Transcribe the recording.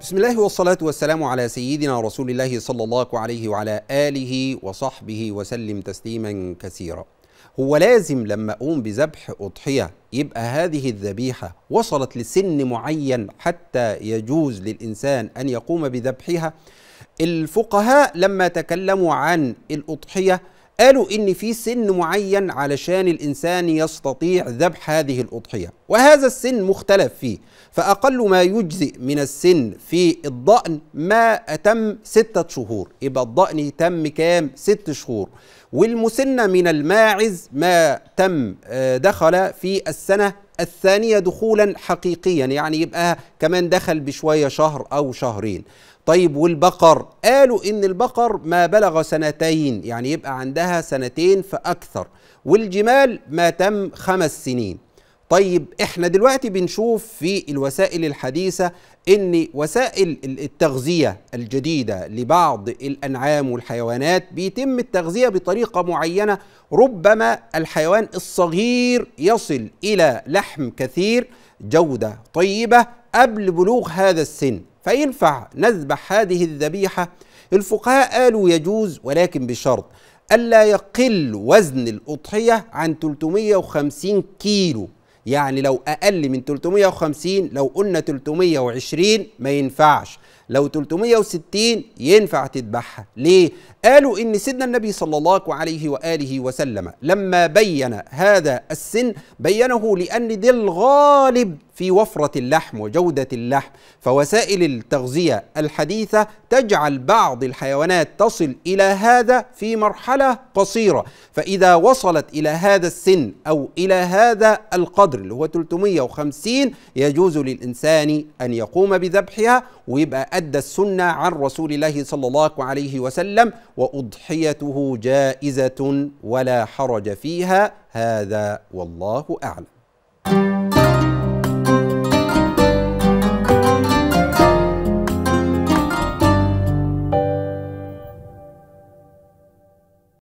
بسم الله والصلاة والسلام على سيدنا رسول الله صلى الله عليه وعلى آله وصحبه وسلم تسليما كثيرا هو لازم لما أقوم بذبح أضحية يبقى هذه الذبيحة وصلت لسن معين حتى يجوز للإنسان أن يقوم بذبحها الفقهاء لما تكلموا عن الأضحية قالوا إن في سن معين علشان الإنسان يستطيع ذبح هذه الأضحية وهذا السن مختلف فيه فأقل ما يجزئ من السن في الضأن ما أتم ستة شهور يبقى الضأن تم كام ست شهور والمسن من الماعز ما تم آه، دخل في السنة الثانية دخولا حقيقيا يعني يبقى كمان دخل بشوية شهر أو شهرين طيب والبقر قالوا إن البقر ما بلغ سنتين يعني يبقى عندها سنتين فأكثر والجمال ما تم خمس سنين طيب احنا دلوقتي بنشوف في الوسائل الحديثة ان وسائل التغذية الجديدة لبعض الانعام والحيوانات بيتم التغذية بطريقة معينة ربما الحيوان الصغير يصل الى لحم كثير جودة طيبة قبل بلوغ هذا السن فينفع نذبح هذه الذبيحة الفقهاء قالوا يجوز ولكن بشرط ألا يقل وزن الأضحية عن 350 كيلو يعني لو اقل من 350 لو قلنا 320 ما ينفعش لو 360 ينفع تذبحها ليه قالوا ان سيدنا النبي صلى الله عليه واله وسلم لما بين هذا السن بينه لان دي الغالب في وفرة اللحم وجودة اللحم فوسائل التغذية الحديثة تجعل بعض الحيوانات تصل إلى هذا في مرحلة قصيرة فإذا وصلت إلى هذا السن أو إلى هذا القدر اللي هو 350 يجوز للإنسان أن يقوم بذبحها ويبقى أدى السنة عن رسول الله صلى الله عليه وسلم وأضحيته جائزة ولا حرج فيها هذا والله أعلم